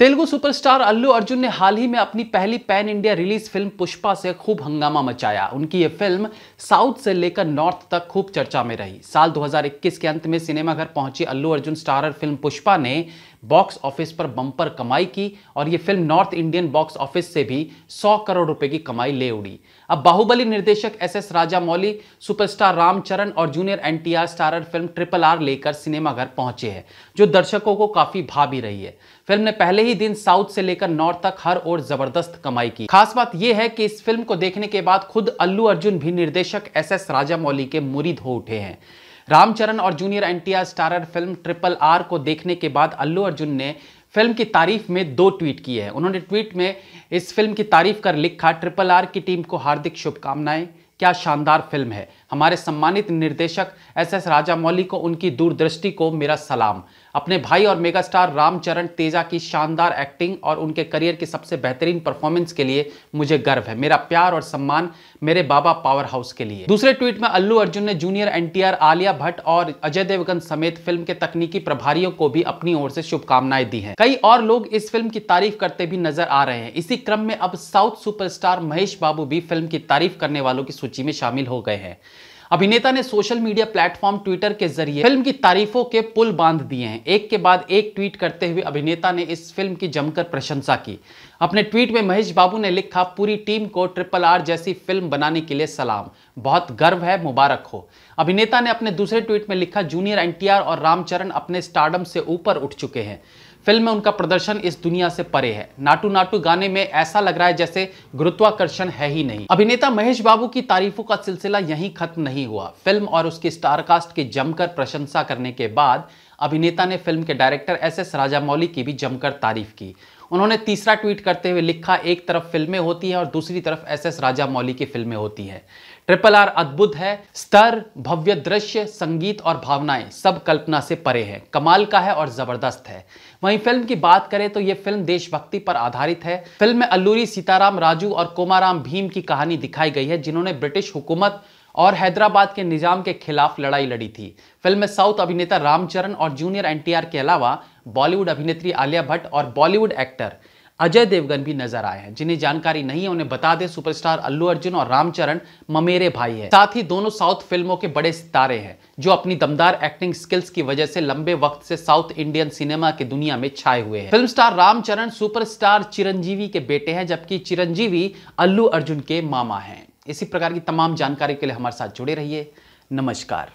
Telugu superstar अल्लू अर्जुन ने हाल ही में अपनी पहली pan India release film Pushpa से खूब हंगामा मचाया उनकी ये फिल्म साउथ से लेकर नॉर्थ तक खूब चर्चा में रही साल 2021 के अंत में सिनेमाघर पहुंची अल्लू अर्जुन स्टारर फिल्म पुष्पा ने बॉक्स ऑफिस पर बम्पर कमाई की और ये film north Indian box office से भी 100 करोड़ रुपए की कमाई ले उड़ी अब बाहुबली निर्देशक S S Rajamouli superstar Ramcharan और junior NTR starrer film triple R लेकर सिनेमाघर पहुंचे हैं जो दर्शकों को काफी भा भी रही है फिल्म ने पहले ही दिन साउथ से लेकर नॉर्थ तक हर ओर जबरदस्त कमाई की खास बात यह है कि इस फिल्म को देखने के बाद खुद अल्लू अर्जुन भी निर्देशक एस एस राजामौली के मुरीद हो उठे हैं रामचरण और junior NTR starrer film triple R को देखने के बाद अल्लू अर्जुन ने फिल्म की तारीफ में दो ट्वीट किए हैं उन्होंने ट्वीट में इस फिल्म की तारीफ कर लिखा ट्रिपल आर की टीम को हार्दिक शुभकामनाएं क्या शानदार फिल्म है हमारे सम्मानित निर्देशक एस एस मौली को उनकी दूरदृष्टि को मेरा सलाम अपने भाई और मेगास्टार रामचरण तेजा की शानदार एक्टिंग और उनके करियर की सबसे बेहतरीन परफॉर्मेंस के लिए मुझे गर्व है मेरा प्यार और सम्मान मेरे बाबा पावर हाउस के लिए दूसरे ट्वीट में अल्लू अर्जुन ने जूनियर एन आलिया भट्ट और अजय देवगन समेत फिल्म के तकनीकी प्रभारियों को भी अपनी ओर से शुभकामनाएं दी है कई और लोग इस फिल्म की तारीफ करते भी नजर आ रहे हैं इसी क्रम में अब साउथ सुपर महेश बाबू भी फिल्म की तारीफ करने वालों की सूची में शामिल हो गए हैं अभिनेता ने सोशल मीडिया प्लेटफॉर्म ट्विटर के जरिए फिल्म की तारीफों के पुल बांध दिए हैं एक के बाद एक ट्वीट करते हुए अभिनेता ने इस फिल्म की जमकर प्रशंसा की अपने ट्वीट में महेश बाबू ने लिखा पूरी टीम को ट्रिपल आर जैसी फिल्म बनाने के लिए सलाम बहुत गर्व है मुबारक हो अभिनेता ने अपने दूसरे ट्वीट में लिखा जूनियर एन और रामचरण अपने स्टार्डम से ऊपर उठ चुके हैं फिल्म में उनका प्रदर्शन इस दुनिया से परे है नाटू नाटू गाने में ऐसा लग रहा है जैसे गुरुत्वाकर्षण है ही नहीं अभिनेता महेश बाबू की तारीफों का सिलसिला यहीं खत्म नहीं हुआ फिल्म और उसके स्टारकास्ट की जमकर प्रशंसा करने के बाद अभिनेता ने फिल्म के डायरेक्टर एस एस राजामौली की भी जमकर तारीफ की उन्होंने तीसरा ट्वीट करते हुए लिखा एक तरफ फिल्में होती हैं और दूसरी तरफ एस एस राजामौली की फिल्में होती हैं ट्रिपल आर अद्भुत है स्तर भव्य दृश्य संगीत और भावनाएं सब कल्पना से परे हैं कमाल का है और जबरदस्त है वहीं फिल्म की बात करें तो यह फिल्म देशभक्ति पर आधारित है फिल्म में अल्लूरी सीताराम राजू और कोमाराम भीम की कहानी दिखाई गई है जिन्होंने ब्रिटिश हुकूमत और हैदराबाद के निजाम के खिलाफ लड़ाई लड़ी थी फिल्म में साउथ अभिनेता रामचरण और जूनियर एनटीआर के अलावा बॉलीवुड अभिनेत्री आलिया भट्ट और बॉलीवुड एक्टर अजय देवगन भी नजर आए हैं जिन्हें जानकारी नहीं है उन्हें बता दें सुपरस्टार अल्लू अर्जुन और रामचरण ममेरे भाई हैं साथ ही दोनों साउथ फिल्मों के बड़े सितारे हैं जो अपनी दमदार एक्टिंग स्किल्स की वजह से लंबे वक्त से साउथ इंडियन सिनेमा की दुनिया में छाए हुए हैं film star Ramcharan super Chiranjeevi के बेटे हैं जबकि चिरंजीवी अल्लू अर्जुन के मामा हैं इसी प्रकार की तमाम जानकारी के लिए हमारे साथ जुड़े रहिए नमस्कार